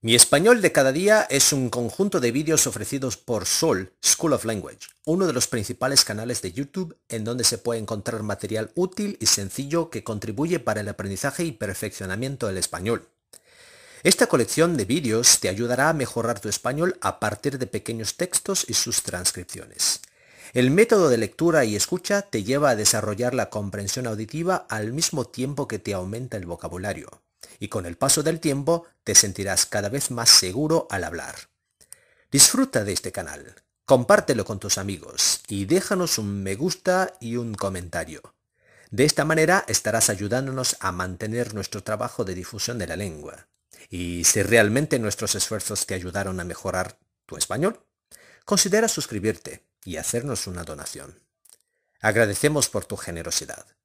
Mi español de cada día es un conjunto de vídeos ofrecidos por Sol School of Language, uno de los principales canales de YouTube en donde se puede encontrar material útil y sencillo que contribuye para el aprendizaje y perfeccionamiento del español. Esta colección de vídeos te ayudará a mejorar tu español a partir de pequeños textos y sus transcripciones. El método de lectura y escucha te lleva a desarrollar la comprensión auditiva al mismo tiempo que te aumenta el vocabulario y con el paso del tiempo te sentirás cada vez más seguro al hablar. Disfruta de este canal, compártelo con tus amigos y déjanos un me gusta y un comentario. De esta manera estarás ayudándonos a mantener nuestro trabajo de difusión de la lengua. Y si realmente nuestros esfuerzos te ayudaron a mejorar tu español, considera suscribirte y hacernos una donación. Agradecemos por tu generosidad.